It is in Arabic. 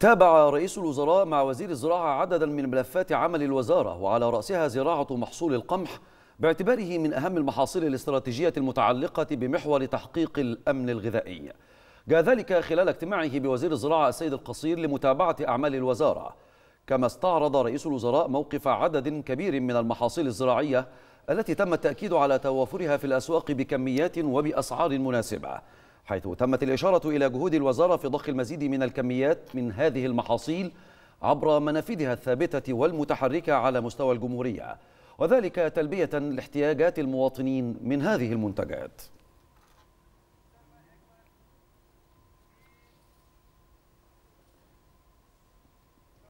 تابع رئيس الوزراء مع وزير الزراعة عددا من ملفات عمل الوزارة وعلى رأسها زراعة محصول القمح باعتباره من أهم المحاصيل الاستراتيجية المتعلقة بمحور تحقيق الأمن الغذائي جاء ذلك خلال اجتماعه بوزير الزراعة السيد القصير لمتابعة أعمال الوزارة كما استعرض رئيس الوزراء موقف عدد كبير من المحاصيل الزراعية التي تم التأكيد على توافرها في الأسواق بكميات وبأسعار مناسبة حيث تمت الإشارة إلى جهود الوزارة في ضخ المزيد من الكميات من هذه المحاصيل عبر منافذها الثابتة والمتحركة على مستوى الجمهورية وذلك تلبية لاحتياجات المواطنين من هذه المنتجات